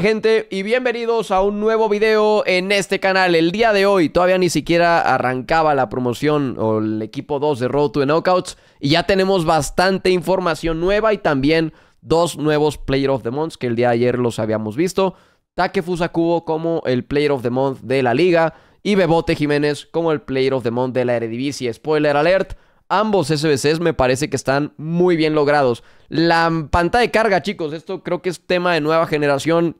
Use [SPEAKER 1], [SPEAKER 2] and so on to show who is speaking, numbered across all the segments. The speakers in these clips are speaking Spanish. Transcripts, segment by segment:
[SPEAKER 1] gente y bienvenidos a un nuevo video en este canal El día de hoy todavía ni siquiera arrancaba la promoción o el equipo 2 de Road to the Knockouts Y ya tenemos bastante información nueva y también dos nuevos Player of the Month que el día de ayer los habíamos visto Takefusa Kubo como el Player of the Month de la liga y Bebote Jiménez como el Player of the Month de la Eredivisie Spoiler alert, ambos SBCs me parece que están muy bien logrados. La pantalla de carga, chicos, esto creo que es tema de nueva generación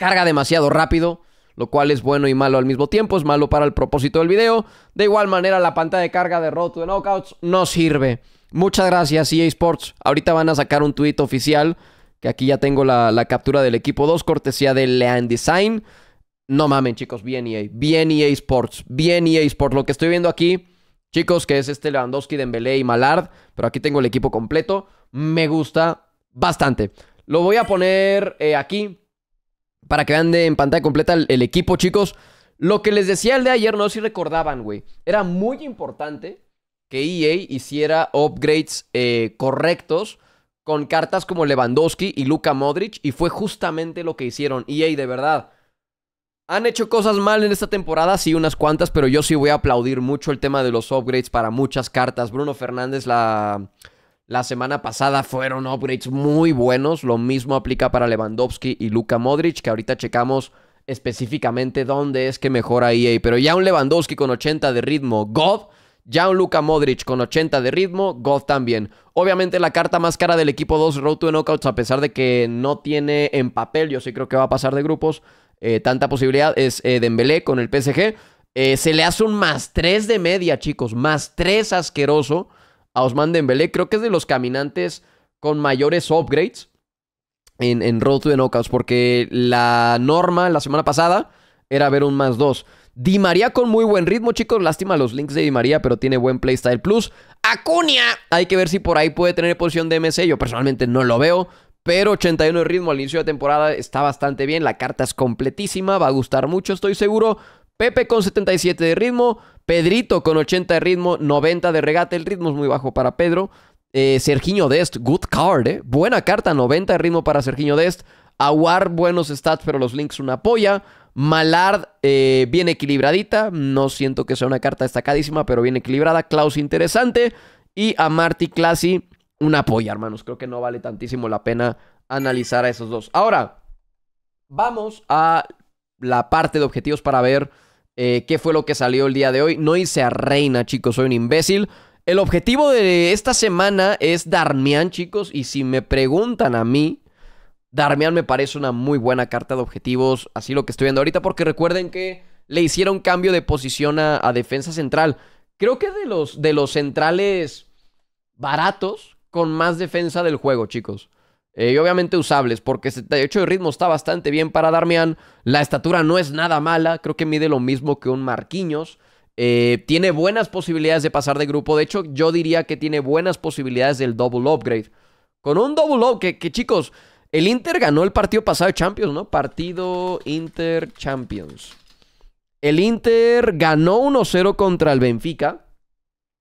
[SPEAKER 1] carga demasiado rápido, lo cual es bueno y malo al mismo tiempo, es malo para el propósito del video. De igual manera, la pantalla de carga de Road to Knockouts no sirve. Muchas gracias EA Sports. Ahorita van a sacar un tuit oficial, que aquí ya tengo la, captura del equipo 2, cortesía de Leandesign. Design. No mamen, chicos, bien EA, bien EA Sports, bien EA Sports. Lo que estoy viendo aquí, chicos, que es este Lewandowski, Dembélé y Malard, pero aquí tengo el equipo completo. Me gusta bastante. Lo voy a poner eh, aquí para que ande en pantalla completa el, equipo, chicos. Lo que les decía el de ayer, no sé si recordaban, güey. Era muy importante que EA hiciera upgrades eh, correctos con cartas como Lewandowski y Luka Modric. Y fue justamente lo que hicieron. EA, de verdad. Han hecho cosas mal en esta temporada, sí, unas cuantas, pero yo sí voy a aplaudir mucho el tema de los upgrades para muchas cartas. Bruno Fernández, la la semana pasada fueron upgrades muy buenos. Lo mismo aplica para Lewandowski y Luka Modric, que ahorita checamos específicamente dónde es que mejora EA. Pero ya un Lewandowski con 80 de ritmo, God. Ya un Luka Modric con 80 de ritmo, God también. Obviamente la carta más cara del equipo 2 Road to Knockouts, a pesar de que no tiene en papel, yo sí creo que va a pasar de grupos, eh, tanta posibilidad, es eh, Dembélé con el PSG. Eh, se le hace un más 3 de media, chicos, más 3 asqueroso a Osman Dembélé. Creo que es de los caminantes con mayores upgrades en, en Road to the Knockouts, porque la norma la semana pasada era ver un más dos. Di María con muy buen ritmo, chicos. Lástima los links de Di María, pero tiene buen playstyle plus. Acuña, hay que ver si por ahí puede tener posición de MC. Yo personalmente no lo veo, pero 81 de ritmo al inicio de temporada está bastante bien. La carta es completísima, va a gustar mucho, estoy seguro. Pepe con 77 de ritmo, Pedrito con 80 de ritmo, 90 de regate, el ritmo es muy bajo para Pedro. Eh, Serginho Dest, good card, eh. buena carta, 90 de ritmo para Serginho Dest. Aguar, buenos stats, pero los links una polla. Malard, bien eh, equilibradita. No siento que sea una carta destacadísima, pero bien equilibrada. Klaus, interesante. Y a Marty Classy, una polla, hermanos. Creo que no vale tantísimo la pena analizar a esos dos. Ahora, vamos a la parte de objetivos para ver eh, qué fue lo que salió el día de hoy. No hice a Reina, chicos, soy un imbécil. El objetivo de esta semana es Darmian, chicos, y si me preguntan a mí, Darmian me parece una muy buena carta de objetivos, así lo que estoy viendo ahorita, porque recuerden que le hicieron cambio de posición a, a defensa central. Creo que de los, de los centrales baratos, con más defensa del juego, chicos. Eh, y obviamente usables, porque hecho el ritmo está bastante bien para Darmian. La estatura no es nada mala, creo que mide lo mismo que un Marquinhos. Eh, tiene buenas posibilidades de pasar de grupo. De hecho, yo diría que tiene buenas posibilidades del double upgrade. Con un double Upgrade, que, que chicos, el Inter ganó el partido pasado de Champions, ¿no? Partido Inter Champions. El Inter ganó 1-0 contra el Benfica.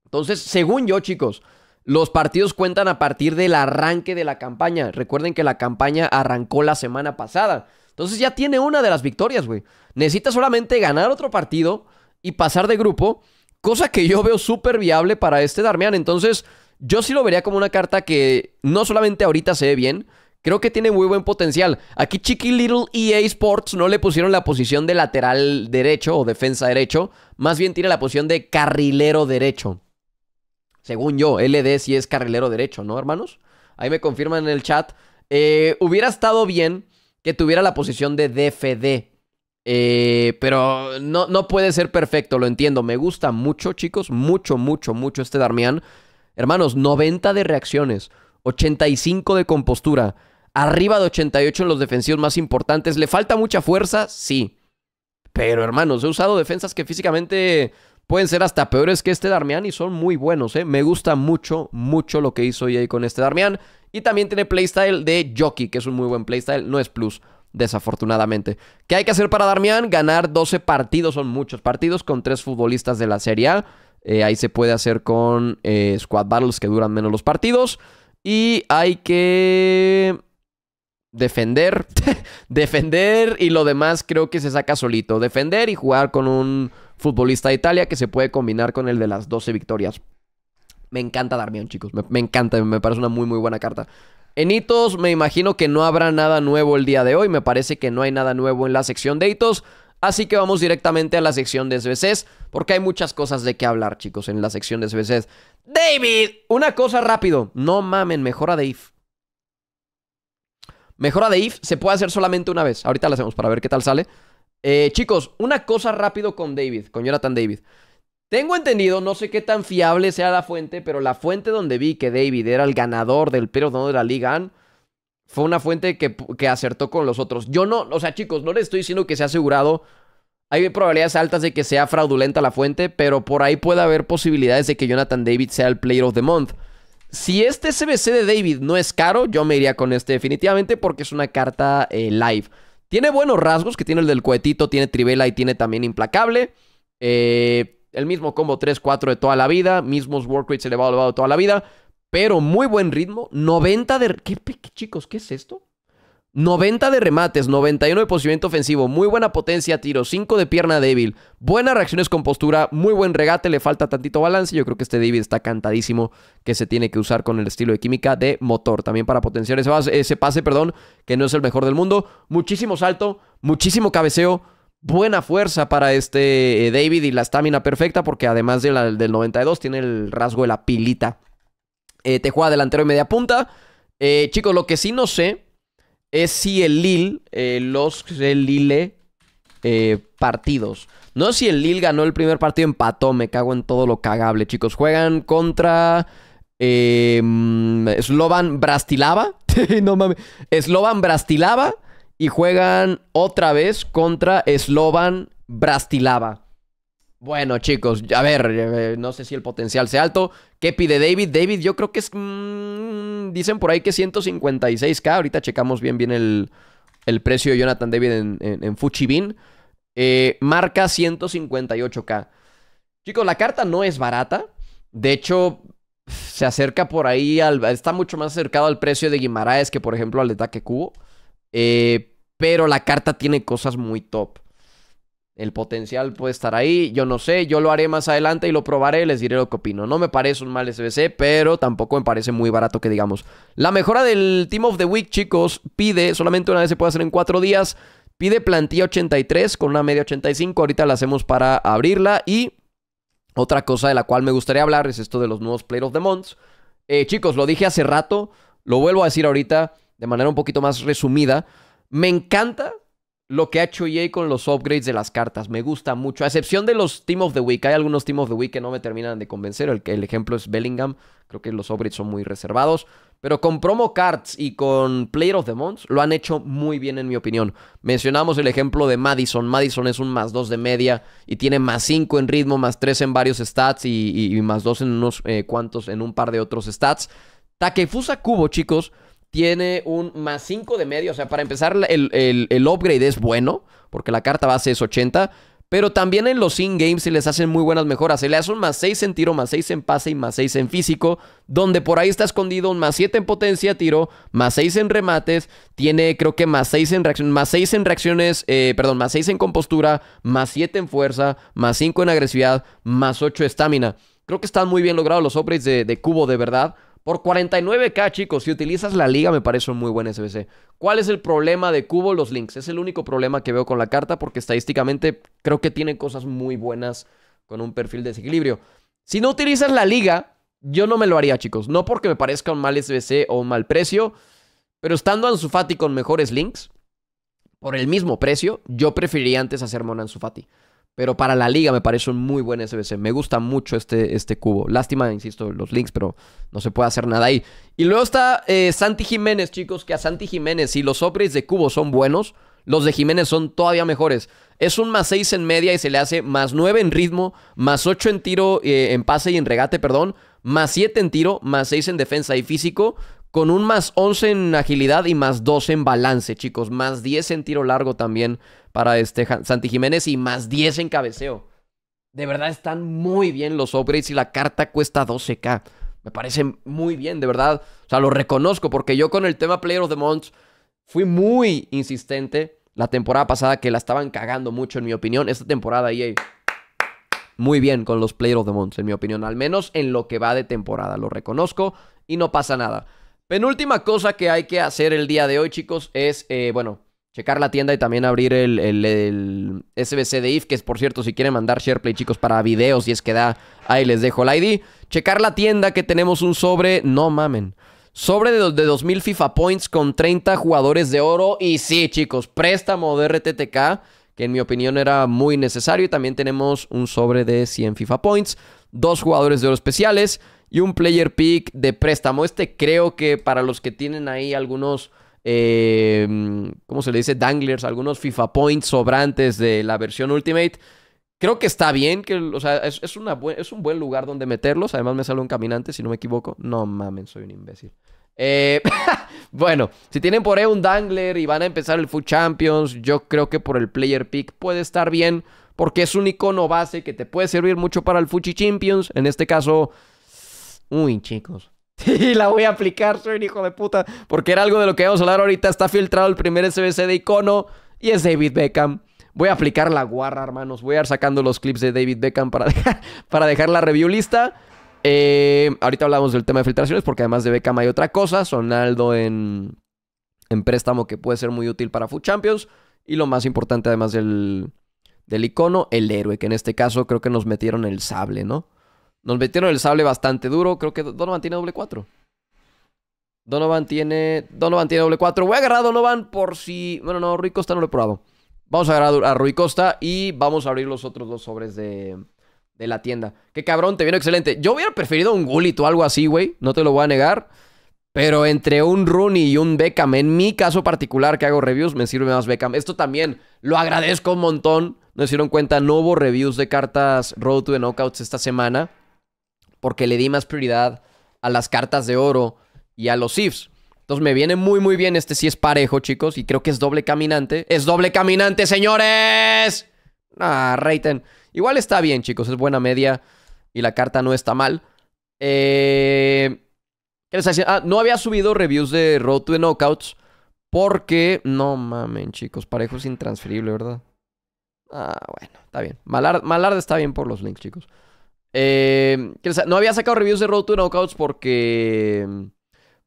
[SPEAKER 1] Entonces, según yo, chicos, los partidos cuentan a partir del arranque de la campaña. Recuerden que la campaña arrancó la semana pasada. Entonces ya tiene una de las victorias, güey. Necesita solamente ganar otro partido y pasar de grupo, cosa que yo veo súper viable para este Darmian. Entonces yo sí lo vería como una carta que no solamente ahorita se ve bien, creo que tiene muy buen potencial. Aquí Chiqui Little EA Sports no le pusieron la posición de lateral derecho o defensa derecho, más bien tiene la posición de carrilero derecho. Según yo, LD sí es carrilero derecho, ¿no, hermanos? Ahí me confirman en el chat. Eh, hubiera estado bien que tuviera la posición de DFD. Eh, pero no, no puede ser perfecto, lo entiendo. Me gusta mucho, chicos. Mucho, mucho, mucho este Darmian. Hermanos, 90 de reacciones, 85 de compostura, arriba de 88 en los defensivos más importantes. ¿Le falta mucha fuerza? Sí. Pero, hermanos, he usado defensas que físicamente pueden ser hasta peores que este Darmian y son muy buenos, ¿eh? Me gusta mucho, mucho lo que hizo e ahí con este Darmian. Y también tiene playstyle de Jockey, que es un muy buen playstyle, no es plus, desafortunadamente. ¿Qué hay que hacer para Darmian? Ganar 12 partidos, son muchos partidos, con tres futbolistas de la Serie A. Eh, ahí se puede hacer con eh, squad battles que duran menos los partidos. Y hay que defender. defender y lo demás creo que se saca solito. Defender y jugar con un futbolista de Italia que se puede combinar con el de las 12 victorias. Me encanta Darmian, chicos. Me, encanta, me parece una muy, muy buena carta. En hitos, me imagino que no habrá nada nuevo el día de hoy. Me parece que no hay nada nuevo en la sección de hitos. Así que vamos directamente a la sección de SBCs, porque hay muchas cosas de qué hablar, chicos, en la sección de SBCs. David, una cosa rápido. No mamen, mejora de IF. Mejora de IF se puede hacer solamente una vez. Ahorita la hacemos para ver qué tal sale. Eh, chicos, una cosa rápido con David, con Jonathan David. Tengo entendido, no sé qué tan fiable sea la fuente, pero la fuente donde vi que David era el ganador del periodo de la Liga fue una fuente que, acertó con los otros. Yo no, o sea, chicos, no le estoy diciendo que sea asegurado. Hay probabilidades altas de que sea fraudulenta la fuente, pero por ahí puede haber posibilidades de que Jonathan David sea el Player of the Month. Si este CBC de David no es caro, yo me iría con este definitivamente porque es una carta eh, live. Tiene buenos rasgos, que tiene el del cohetito, tiene trivela y tiene también implacable. Eh, el mismo combo 3-4 de toda la vida, mismos work rates elevado, elevado de toda la vida, pero muy buen ritmo. 90 de... ¿Qué, qué chicos? ¿Qué es esto? 90 de remates, 91 de posicionamiento ofensivo, muy buena potencia, tiro, 5 de pierna débil, buenas reacciones con postura, muy buen regate, le falta tantito balance. Yo creo que este David está cantadísimo que se tiene que usar con el estilo de química de motor, también para potenciar ese, pase, perdón, que no es el mejor del mundo. Muchísimo salto, muchísimo cabeceo, buena fuerza para este eh, David y la estamina perfecta, porque además de la, del 92 tiene el rasgo de la pilita. Eh, te juega delantero y media punta. Eh, chicos, lo que sí no sé es si el Lille, eh, los Lille eh, partidos. No si el Lille ganó el primer partido, empató, me cago en todo lo cagable, chicos. Juegan contra eh, mm, Slovan Brastilava. no mames. Slovan Brastilava y juegan otra vez contra Slovan Brastilava. Bueno, chicos, a ver, eh, no sé si el potencial sea alto. ¿Qué pide David? David, yo creo que es. Mm, dicen por ahí que 156k. Ahorita checamos bien, bien el, el precio de Jonathan David en, en, eh, marca 158k. Chicos, la carta no es barata. De hecho, se acerca por ahí. Al, está mucho más acercado al precio de Guimaraes que, por ejemplo, al de Taque eh, Cubo. pero la carta tiene cosas muy top. El potencial puede estar ahí, yo no sé, yo lo haré más adelante y lo probaré, les diré lo que opino. No me parece un mal SBC, pero tampoco me parece muy barato que digamos. La mejora del Team of the Week, chicos, pide, solamente una vez se puede hacer en cuatro días, pide plantilla 83 con una media 85, ahorita la hacemos para abrirla y otra cosa de la cual me gustaría hablar es esto de los nuevos Player of the Month. Eh, chicos, lo dije hace rato, lo vuelvo a decir ahorita de manera un poquito más resumida. Me encanta lo que ha hecho EA con los upgrades de las cartas. Me gusta mucho. A excepción de los Team of the Week. Hay algunos Team of the Week que no me terminan de convencer. El, el ejemplo es Bellingham. Creo que los upgrades son muy reservados. Pero con promo cards y con Player of the Month lo han hecho muy bien, en mi opinión. Mencionamos el ejemplo de Madison. Madison es un más 2 de media y tiene más 5 en ritmo, más 3 en varios stats y, más 2 en unos eh, cuantos, en un par de otros stats. Takefusa Cubo, chicos tiene un más 5 de medio. O sea, para empezar, el, upgrade es bueno. Porque la carta base es 80. Pero también en los in-games se les hacen muy buenas mejoras. Se le hace un más 6 en tiro, más 6 en pase y más 6 en físico. Donde por ahí está escondido un más 7 en potencia tiro, más 6 en remates. Tiene creo que más 6 en reacciones, más 6 en reacciones, perdón, más 6 en compostura, más 7 en fuerza, más 5 en agresividad, más 8 en estamina. Creo que están muy bien logrados los upgrades de cubo, de verdad. Por 49k, chicos, si utilizas la liga me parece un muy buen SBC. ¿Cuál es el problema de Cubo? Los links. Es el único problema que veo con la carta porque estadísticamente creo que tiene cosas muy buenas con un perfil de desequilibrio. Si no utilizas la liga, yo no me lo haría, chicos. No porque me parezca un mal SBC o un mal precio, pero estando Anzufati con mejores links, por el mismo precio, yo preferiría antes hacer Mona Anzufati. Pero para la liga me parece un muy buen SBC. Me gusta mucho este, este cubo. Lástima, insisto, los links, pero no se puede hacer nada ahí. Y luego está eh, Santi Jiménez, chicos, que a Santi Jiménez, si los upgrades de cubo son buenos, los de Jiménez son todavía mejores. Es un más 6 en media y se le hace más 9 en ritmo, más 8 en tiro, eh, en pase y en regate, perdón, más 7 en tiro, más 6 en defensa y físico, con un más 11 en agilidad y más 12 en balance, chicos. Más 10 en tiro largo también para este Santi Jiménez y más 10 en cabeceo. De verdad están muy bien los upgrades y la carta cuesta 12k. Me parece muy bien, de verdad. O sea, lo reconozco porque yo con el tema Player of the Month fui muy insistente la temporada pasada que la estaban cagando mucho en mi opinión. Esta temporada EA muy bien con los Player of the Month en mi opinión, al menos en lo que va de temporada, lo reconozco y no pasa nada. Penúltima cosa que hay que hacer el día de hoy, chicos, es, eh, bueno, checar la tienda y también abrir el, el, SBC de IF, que es, por cierto, si quieren mandar SharePlay, chicos, para videos, si es que da, ahí les dejo el ID. Checar la tienda que tenemos un sobre, no mamen, sobre de, de 2000 FIFA Points con 30 jugadores de oro. Y sí, chicos, préstamo de RTTK, que en mi opinión era muy necesario. Y también tenemos un sobre de 100 FIFA Points, dos jugadores de oro especiales y un player pick de préstamo. Este creo que para los que tienen ahí algunos, eh, ¿cómo se le dice? Danglers, algunos FIFA Points sobrantes de la versión Ultimate. Creo que está bien, que, o sea, es, es un buen lugar donde meterlos. Además me sale un caminante, si no me equivoco. No mamen, soy un imbécil. Eh, bueno, si tienen por ahí un Dangler y van a empezar el fu Champions, yo creo que por el Player Pick puede estar bien, porque es un icono base que te puede servir mucho para el fuji Champions. En este caso, Uy, chicos. Sí, la voy a aplicar, soy un hijo de puta. Porque era algo de lo que vamos a hablar ahorita. Está filtrado el primer SBC de icono y es David Beckham. Voy a aplicar la guarra, hermanos. Voy a ir sacando los clips de David Beckham para dejar, para dejar la review lista. Eh, ahorita hablamos del tema de filtraciones porque además de Beckham hay otra cosa. Sonaldo en, en préstamo que puede ser muy útil para Food Champions. Y lo más importante además del, del icono, el héroe, que en este caso creo que nos metieron el sable, ¿no? Nos metieron el sable bastante duro. Creo que Donovan tiene doble 4. Donovan tiene. Donovan tiene doble 4. Voy a agarrar a Donovan por si. Bueno, no, Rui Costa no lo he probado. Vamos a agarrar a Rui Costa y vamos a abrir los otros dos sobres de, de la tienda. Qué cabrón, te vino excelente. Yo hubiera preferido un Gullit o algo así, güey. No te lo voy a negar. Pero entre un Rooney y un Beckham, en mi caso particular que hago reviews, me sirve más Beckham. Esto también lo agradezco un montón. No se dieron cuenta, no hubo reviews de cartas Road to the Knockouts esta semana porque le di más prioridad a las cartas de oro y a los ifs. Entonces me viene muy muy bien. Este sí es parejo, chicos. Y creo que es doble caminante. ¡Es doble caminante, señores! Ah, Reiten. Igual está bien, chicos. Es buena media. Y la carta no está mal. Eh... ¿Qué les decía? Ah, no había subido reviews de Road to the Knockouts. Porque. No mamen, chicos. Parejo es intransferible, ¿verdad? Ah, bueno, está bien. Malarde Malard está bien por los links, chicos. Em, no había sacado reviews de Road to Knockouts porque.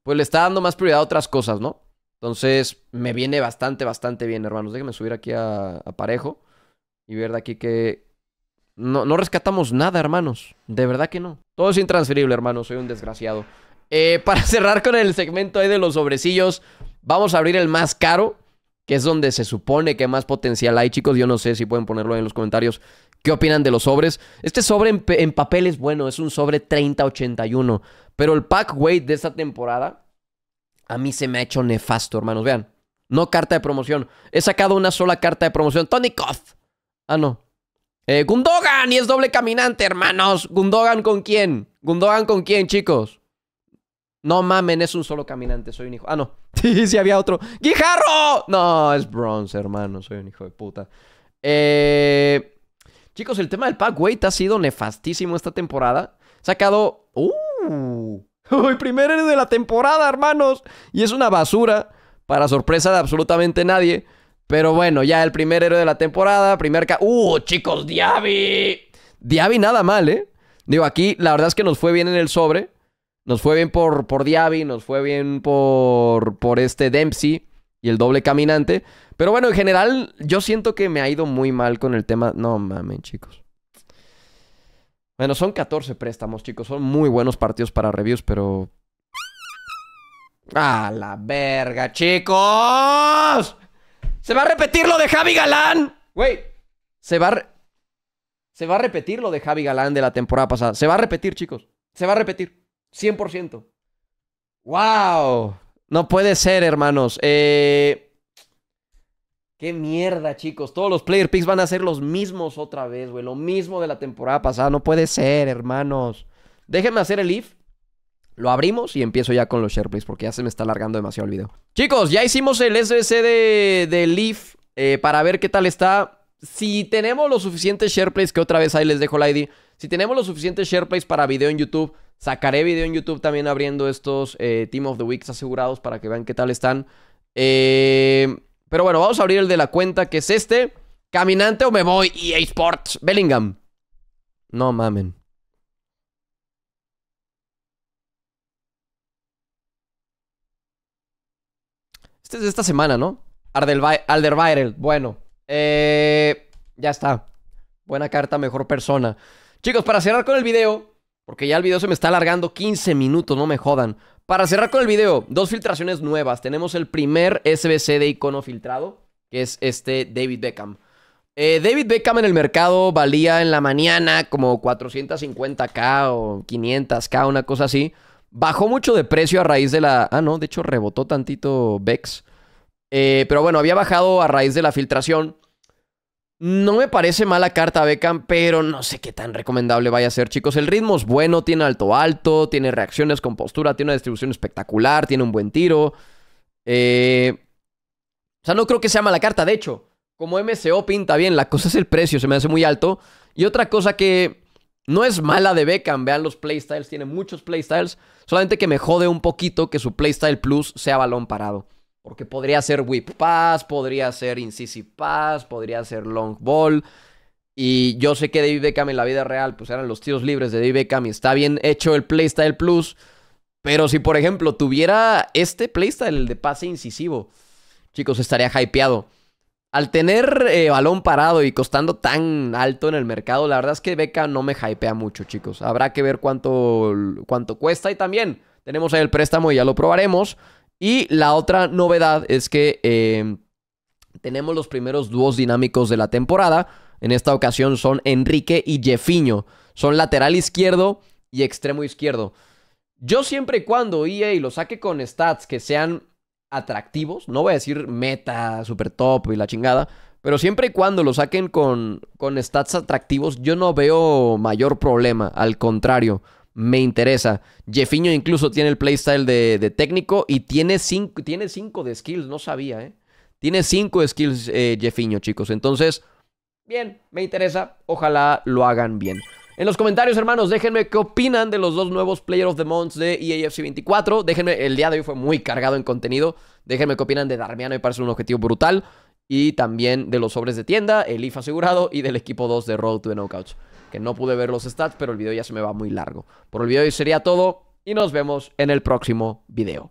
[SPEAKER 1] Pues le está dando más prioridad a otras cosas, ¿no? Entonces, me viene bastante, bastante bien, hermanos. Déjenme subir aquí a, parejo. Y ver de aquí que. No, no rescatamos nada, hermanos. De verdad que no. Todo es intransferible, hermanos. Soy un desgraciado. Eh, para cerrar con el segmento de los sobrecillos, vamos a abrir el más caro, que es donde se supone que más potencial hay. Chicos, yo no sé si pueden ponerlo en los comentarios. ¿Qué opinan de los sobres? Este sobre en, papel es bueno, es un sobre 3081. Pero el pack weight de esta temporada a mí se me ha hecho nefasto, hermanos. Vean, no carta de promoción. He sacado una sola carta de promoción. Tony Koth. Ah, no. Eh, Gundogan y es doble caminante, hermanos. Gundogan con quién? Gundogan con quién, chicos. No mamen, es un solo caminante, soy un hijo. Ah, no. Sí, sí había otro. ¡Guijarro! No, es bronze, hermano, soy un hijo de puta. Eh, Chicos, el tema del pack weight ha sido nefastísimo esta temporada. Sacado... ¡Uh! El primer héroe de la temporada, hermanos. Y es una basura, para sorpresa de absolutamente nadie. Pero bueno, ya el primer héroe de la temporada, primer... Ca ¡Uh, chicos, Diaby! Diaby nada mal, ¿eh? Digo, aquí la verdad es que nos fue bien en el sobre. Nos fue bien por, por Diaby, nos fue bien por, por este Dempsey y el doble caminante. Pero bueno, en general, yo siento que me ha ido muy mal con el tema. No mamen, chicos. Bueno, son 14 préstamos, chicos. Son muy buenos partidos para reviews, pero. ¡A la verga, chicos!
[SPEAKER 2] ¡Se va a repetir lo de Javi Galán!
[SPEAKER 1] Güey, se va a. Se va a repetir lo de Javi Galán de la temporada pasada. Se va a repetir, chicos. Se va a repetir. 100%. ¡Wow! No puede ser, hermanos. Eh... Qué mierda, chicos. Todos los player picks van a ser los mismos otra vez, güey. Lo mismo de la temporada pasada. No puede ser, hermanos. Déjenme hacer el if. Lo abrimos y empiezo ya con los share plays porque ya se me está alargando demasiado el video. Chicos, ya hicimos el SBC de, de Leaf eh, para ver qué tal está. Si tenemos los suficientes share plays, que otra vez ahí les dejo la ID. Si tenemos los suficientes share plays para video en YouTube, Sacaré video en YouTube también abriendo estos eh, Team of the Weeks asegurados para que vean qué tal están. Eh, pero bueno, vamos a abrir el de la cuenta, que es este. ¿Caminante o me voy? EA Sports, Bellingham. No mamen. Este es de esta semana, ¿no? Alderweireld, bueno. Eh, ya está. Buena carta, mejor persona. Chicos, para cerrar con el video, porque ya el video se me está alargando 15 minutos, no me jodan. Para cerrar con el video, dos filtraciones nuevas. Tenemos el primer SBC de icono filtrado, que es este David Beckham. Eh, David Beckham en el mercado valía en la mañana como 450k o 500k, una cosa así. Bajó mucho de precio a raíz de la... Ah, no, de hecho rebotó tantito Bex. Eh, pero bueno, había bajado a raíz de la filtración. No me parece mala carta Beckham, pero no sé qué tan recomendable vaya a ser, chicos. El ritmo es bueno, tiene alto alto, tiene reacciones con postura, tiene una distribución espectacular, tiene un buen tiro. Eh, o sea, no creo que sea mala carta. De hecho, como MCO pinta bien, la cosa es el precio, se me hace muy alto. Y otra cosa que no es mala de Beckham, vean los playstyles, tiene muchos playstyles. Solamente que me jode un poquito que su playstyle plus sea balón parado. Porque podría ser whip pass, podría ser incisive pass, podría ser long ball. Y yo sé que David Beckham en la vida real, pues eran los tiros libres de David Beckham y está bien hecho el playstyle plus. Pero si, por ejemplo, tuviera este playstyle, el de pase incisivo, chicos, estaría hypeado. Al tener eh, balón parado y costando tan alto en el mercado, la verdad es que Beckham no me hypea mucho, chicos. Habrá que ver cuánto, cuánto cuesta y también tenemos ahí el préstamo y ya lo probaremos. Y la otra novedad es que em, tenemos los primeros dúos dinámicos de la temporada. En esta ocasión son Enrique y Jefiño. Son lateral izquierdo y extremo izquierdo. Yo siempre y cuando EA lo saque con stats que sean atractivos, no voy a decir meta, super top y la chingada, pero siempre y cuando lo saquen con, con stats atractivos, yo no veo mayor problema. Al contrario, me interesa. Jefiño incluso tiene el playstyle de, técnico y tiene 5 tiene cinco de skills, no sabía, ¿eh? Tiene 5 de skills eh, chicos. Entonces, bien, me interesa. Ojalá lo hagan bien. En los comentarios, hermanos, déjenme qué opinan de los dos nuevos Player of the Month de EAFC 24. Déjenme, el día de hoy fue muy cargado en contenido. Déjenme qué opinan de Darmiano, me parece un objetivo brutal. Y también de los sobres de tienda, el IF asegurado y del equipo 2 de Road to the No Couch que no pude ver los stats, pero el video ya se me va muy largo. Por el video hoy sería todo y nos vemos en el próximo video.